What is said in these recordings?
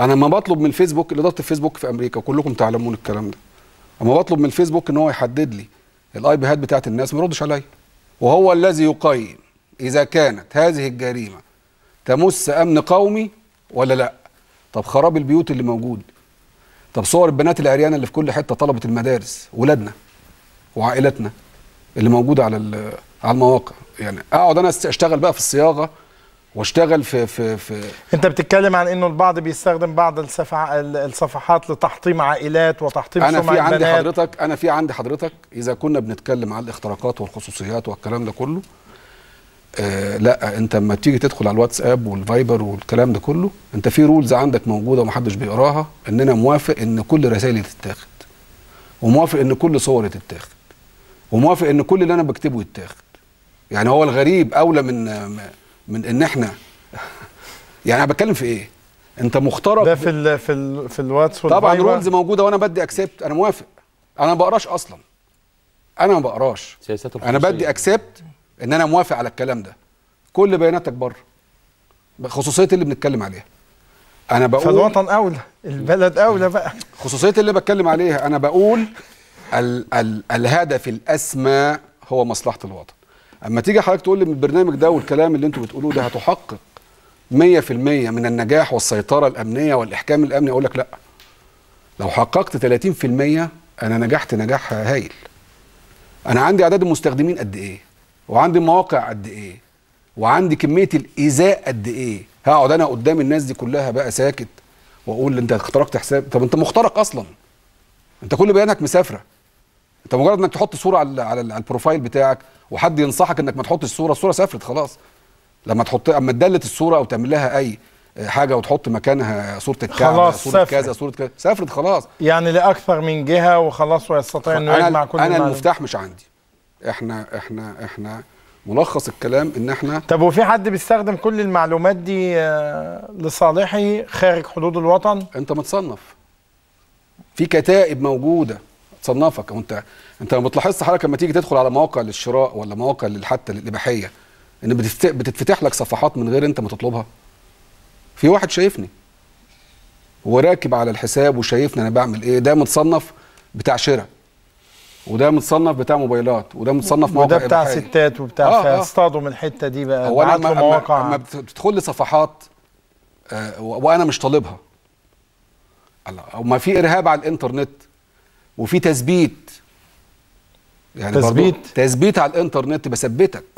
انا لما بطلب من الفيسبوك الاداره الفيسبوك في امريكا وكلكم تعلمون الكلام ده اما بطلب من الفيسبوك ان هو يحدد لي الاي بيهات بتاعه الناس ما يردش عليا وهو الذي يقيم اذا كانت هذه الجريمه تمس امن قومي ولا لا طب خراب البيوت اللي موجود طب صور البنات العريانه اللي في كل حته طلبه المدارس ولادنا وعائلتنا اللي موجوده على على المواقع يعني اقعد انا اشتغل بقى في الصياغه واشتغل في في في انت بتتكلم عن انه البعض بيستخدم بعض الصفحات لتحطيم عائلات وتحطيم أنا سمعه انا في عندي حضرتك انا في عندي حضرتك اذا كنا بنتكلم عن الاختراقات والخصوصيات والكلام ده كله آه لا انت لما تيجي تدخل على الواتساب والفايبر والكلام ده كله انت في رولز عندك موجوده ومحدش بيقراها ان انا موافق ان كل رسائلي تتاخد وموافق ان كل صوري تتاخد وموافق ان كل اللي انا بكتبه يتاخد يعني هو الغريب اولى من من ان احنا يعني انا بتكلم في ايه انت مخترق ده في الـ في الـ في الواتس طبعا رولز موجوده وانا بدي اكسبت انا موافق انا ما بقراش اصلا انا ما بقراش سياسات انا بدي اكسبت ان انا موافق على الكلام ده كل بياناتك بره خصوصيه اللي بنتكلم عليها انا بقول فالوطن اولى البلد اولى بقى خصوصيه اللي بتكلم عليها انا بقول ال ال الهدف الاسمى هو مصلحه الوطن اما تيجي حضرتك تقول لي البرنامج ده والكلام اللي انتوا بتقولوه ده هتحقق 100% من النجاح والسيطره الامنيه والاحكام الامني اقول لك لا لو حققت 30% انا نجحت نجاح هايل انا عندي اعداد المستخدمين قد ايه وعندي مواقع قد ايه وعندي كميه الايذاء قد ايه هقعد انا قدام الناس دي كلها بقى ساكت واقول انت اخترقت حساب طب انت مخترق اصلا انت كل بيانك مسافره انت مجرد انك تحط صوره على على البروفايل بتاعك وحد ينصحك انك ما تحطش الصوره الصوره سافرت خلاص لما تحط اما تدلت الصوره او تعمل لها اي آه، حاجه وتحط مكانها صوره الكعبه صوره سافرت. كذا صوره كذا سافرت خلاص يعني لاكثر من جهه وخلاص ويستطيع انه يجمع كل انا المفتاح مش عندي احنا احنا احنا ملخص الكلام ان احنا طب وفي حد بيستخدم كل المعلومات دي آه، لصالحي خارج حدود الوطن انت متصنف في كتائب موجوده تصنفك او انت انت لما بتلاحظ حضرتك لما تيجي تدخل على مواقع للشراء ولا مواقع حتى للاباحيه ان بتتفتح لك صفحات من غير انت ما تطلبها في واحد شايفني وراكب على الحساب وشايفني انا بعمل ايه ده متصنف بتاع شراء وده متصنف بتاع موبايلات وده متصنف مواقع وده بتاع إباحية. ستات وبتاع آه آه. من الحته دي بقى هو انا مواقع اما بتدخل لي صفحات آه وانا مش طالبها الله ما في ارهاب على الانترنت وفي تثبيت يعني تثبيت تثبيت على الانترنت بثبتك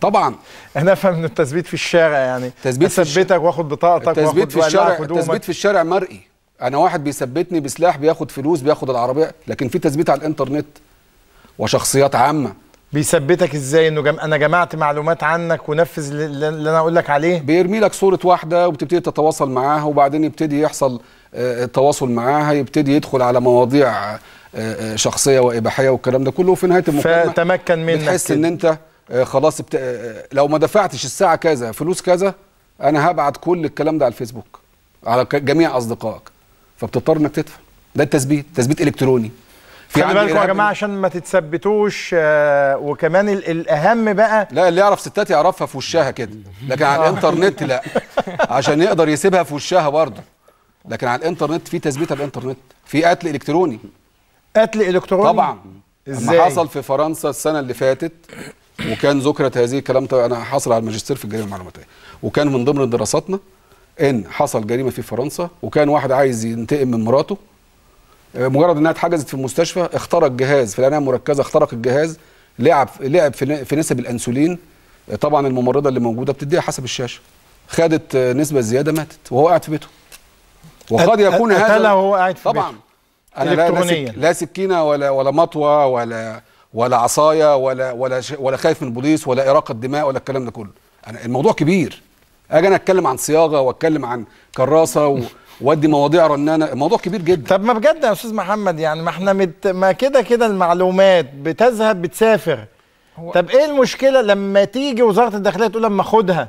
طبعا انا افهم ان التثبيت في الشارع يعني تثبيت بثبتك واخد بطاقتك التثبيت في الشارع التثبيت في الشارع مرئي انا واحد بيثبتني بسلاح بياخد فلوس بياخد العربيه لكن في تثبيت على الانترنت وشخصيات عامه بيثبتك ازاي انه جم... انا جمعت معلومات عنك ونفذ اللي انا اقول لك عليه بيرمي لك صوره واحده وبتبتدي تتواصل معاها وبعدين يبتدي يحصل آه، التواصل معاها يبتدي يدخل على مواضيع آه، آه، شخصيه واباحيه والكلام ده كله وفي نهايه المقابله فتمكن منك تحس ان انت آه، خلاص بت... لو ما دفعتش الساعه كذا فلوس كذا انا هبعت كل الكلام ده على الفيسبوك على جميع اصدقائك فبتضطر انك تدفع ده التثبيت تثبيت الكتروني في خلي بالكم يا جماعه عشان ما تتثبتوش وكمان الاهم بقى لا اللي يعرف ستات يعرفها في وشها كده لكن على الانترنت لا عشان يقدر يسيبها في وشها برضه لكن على الانترنت في على الانترنت في قتل الكتروني قتل الكتروني طبعا ازاي حصل في فرنسا السنه اللي فاتت وكان ذكرت هذه الكلام انا حاصل على الماجستير في الجريمه المعلوماتيه وكان من ضمن دراساتنا ان حصل جريمه في فرنسا وكان واحد عايز ينتقم من مراته آه، مجرد انها اتحجزت في المستشفى اخترق جهاز في العنايه المركزه اخترق الجهاز لعب لعب في نسب الانسولين آه، طبعا الممرضه اللي موجوده بتديها حسب الشاشه خدت آه، نسبه زياده ماتت وهو قاعد في بيته وقد يكون هذا هو قاعد في طبعا بيته. انا لا لا سكينه ولا ولا مطوه ولا ولا عصايه ولا ولا ولا خايف من البوليس ولا اراقه دماء ولا الكلام ده كله انا الموضوع كبير اجي انا اتكلم عن صياغه واتكلم عن كراسه و... وادي مواضيع رنانه الموضوع كبير جدا طب ما بجد يا استاذ محمد يعني ما احنا مت... ما كده كده المعلومات بتذهب بتسافر هو... طب ايه المشكله لما تيجي وزاره الداخليه تقول لما خدها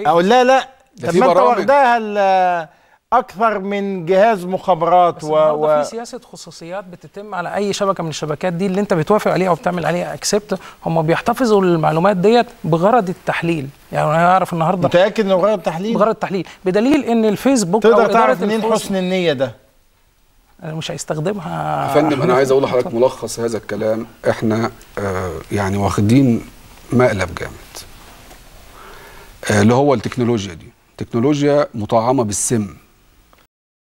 اقول لا لا طب ما انت واخداها اكثر من جهاز مخابرات و, و... في سياسه خصوصيات بتتم على اي شبكه من الشبكات دي اللي انت بتوافق عليها او بتعمل عليها اكسبت هم بيحتفظوا المعلومات ديت بغرض التحليل يعني انا اعرف النهارده متاكد انه بغرض التحليل بغرض التحليل بدليل ان الفيسبوك تقدر تعرف منين حسن النيه ده انا مش هيستخدمها يا فندم انا عايز اقول لحضرتك ملخص هذا الكلام احنا آه يعني واخدين مقلب جامد آه، اللي آه هو التكنولوجيا دي تكنولوجيا مطعمه بالسم